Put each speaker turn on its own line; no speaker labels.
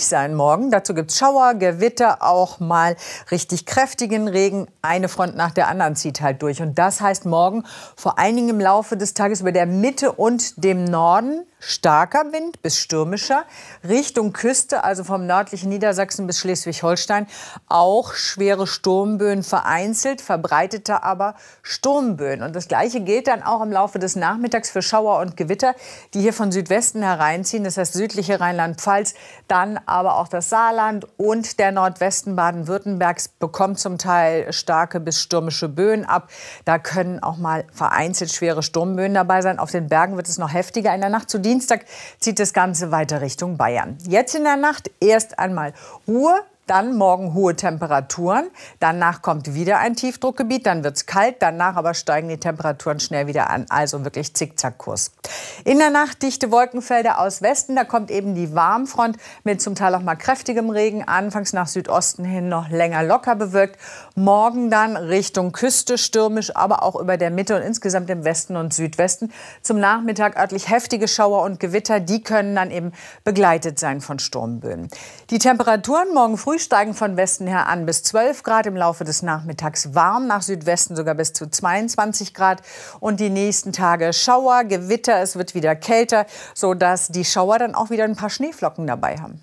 sonnig sein morgen. Dazu gibt es Schauer, Gewitter, auch mal richtig kräftigen Regen. Eine Front nach der anderen zieht halt durch. Und das heißt morgen vor allen Dingen im Laufe des Tages über der Mitte und dem Norden starker Wind bis stürmischer. Richtung Küste, also vom nördlichen Niedersachsen bis Schleswig-Holstein, auch schwere Sturmböen vereinzelt, verbreiteter aber Sturmböen. Und das Gleiche gilt dann auch im Laufe des Nachmittags für Schauer und Gewitter, die hier von Südwesten hereinziehen, das heißt südliche Rheinland-Pfalz, dann aber auch das Saarland und der Nordwesten Baden-Württembergs bekommt zum Teil starke bis stürmische Böen ab. Da können auch mal vereinzelt schwere Sturmböen dabei sein. Auf den Bergen wird es noch heftiger in der Nacht zu diesem Dienstag zieht das Ganze weiter Richtung Bayern. Jetzt in der Nacht erst einmal Ruhe, dann morgen hohe Temperaturen. Danach kommt wieder ein Tiefdruckgebiet. Dann wird es kalt. Danach aber steigen die Temperaturen schnell wieder an. Also wirklich Zickzackkurs. In der Nacht dichte Wolkenfelder aus Westen. Da kommt eben die Warmfront mit zum Teil auch mal kräftigem Regen. Anfangs nach Südosten hin noch länger locker bewirkt, Morgen dann Richtung Küste stürmisch, aber auch über der Mitte und insgesamt im Westen und Südwesten. Zum Nachmittag örtlich heftige Schauer und Gewitter. Die können dann eben begleitet sein von Sturmböen. Die Temperaturen morgen früh steigen von Westen her an bis 12 Grad, im Laufe des Nachmittags warm, nach Südwesten sogar bis zu 22 Grad. Und die nächsten Tage Schauer, Gewitter, es wird wieder kälter, sodass die Schauer dann auch wieder ein paar Schneeflocken dabei haben.